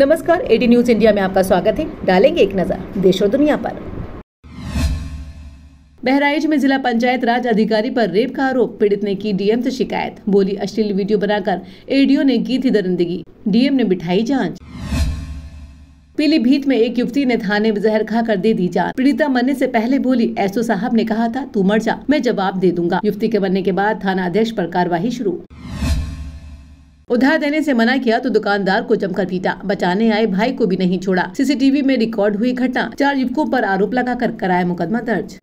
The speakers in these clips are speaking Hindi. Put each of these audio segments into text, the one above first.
नमस्कार एडी न्यूज इंडिया में आपका स्वागत है डालेंगे एक नजर देश और दुनिया पर बहराइच में जिला पंचायत राज अधिकारी पर रेप का आरोप पीड़ित ने की डीएम से शिकायत बोली अश्लील वीडियो बनाकर एडीओ ने की थी दरिंदगी डीएम ने बिठाई जांच पीलीभीत में एक युवती ने थाने में जहर खा कर दे दी जान पीड़िता मरने से पहले बोली एसओ साहब ने कहा था तू मर जा मैं जवाब दे दूंगा युवती के मरने के बाद थाना अध्यक्ष पर कार्यवाही शुरू उधार देने से मना किया तो दुकानदार को जमकर पीटा बचाने आए भाई को भी नहीं छोड़ा सीसीटीवी में रिकॉर्ड हुई घटना चार युवकों पर आरोप लगाकर कराया मुकदमा दर्ज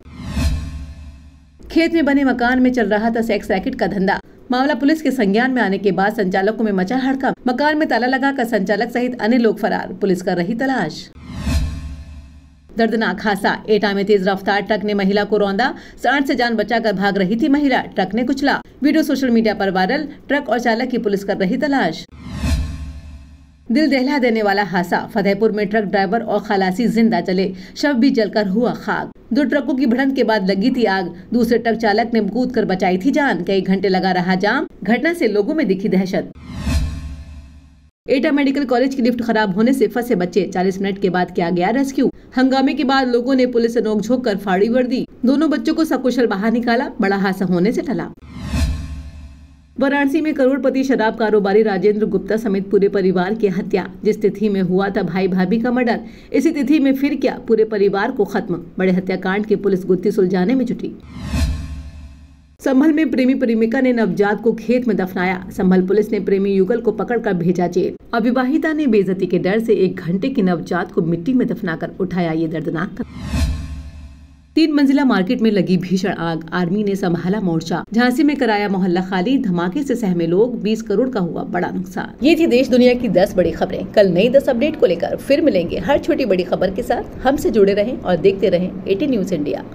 खेत में बने मकान में चल रहा था सेक्स रैकेट का धंधा मामला पुलिस के संज्ञान में आने के बाद संचालकों में मचा हड़कम मकान में ताला लगाकर संचालक सहित अन्य लोग फरार पुलिस कर रही तलाश दर्दनाक हादसा एटा में तेज रफ्तार ट्रक ने महिला को रौंदा सड़क से जान बचाकर भाग रही थी महिला ट्रक ने कुचला वीडियो सोशल मीडिया पर वायरल ट्रक और चालक की पुलिस कर रही तलाश दिल दहला देने वाला हादसा फतेहपुर में ट्रक ड्राइवर और खलासी जिंदा चले शव भी जलकर हुआ खाक दो ट्रकों की भड़न के बाद लगी थी आग दूसरे ट्रक चालक ने कूद कर बचाई थी जान कई घंटे लगा रहा जाम घटना से लोगों में दिखी दहशत एटा मेडिकल कॉलेज की लिफ्ट खराब होने से फंसे बच्चे 40 मिनट के बाद किया गया रेस्क्यू हंगामे के बाद लोगों ने पुलिस से नोकझोंक कर फाड़ी भर दी दोनों बच्चों को सकुशल बाहर निकाला बड़ा हादसा होने से टला वाराणसी में करोड़पति शराब कारोबारी राजेंद्र गुप्ता समेत पूरे परिवार की हत्या जिस तिथि में हुआ था भाई भाभी का मर्डर इसी तिथि में फिर क्या पूरे परिवार को खत्म बड़े हत्याकांड की पुलिस गुत्थी सुलझाने में जुटी संभल में प्रेमी प्रेमिका ने नवजात को खेत में दफनाया संभल पुलिस ने प्रेमी युगल को पकड़ कर भेजा जेल अविवाहिता ने बेजती के डर से एक घंटे की नवजात को मिट्टी में दफनाकर उठाया ये दर्दनाक तीन मंजिला मार्केट में लगी भीषण आग आर्मी ने संभाला मोर्चा झांसी में कराया मोहल्ला खाली धमाके से सहमे लोग 20 करोड़ का हुआ बड़ा नुकसान ये थी देश दुनिया की 10 बड़ी खबरें कल नई 10 अपडेट को लेकर फिर मिलेंगे हर छोटी बड़ी खबर के साथ हमसे जुड़े रहें और देखते रहें एटी न्यूज इंडिया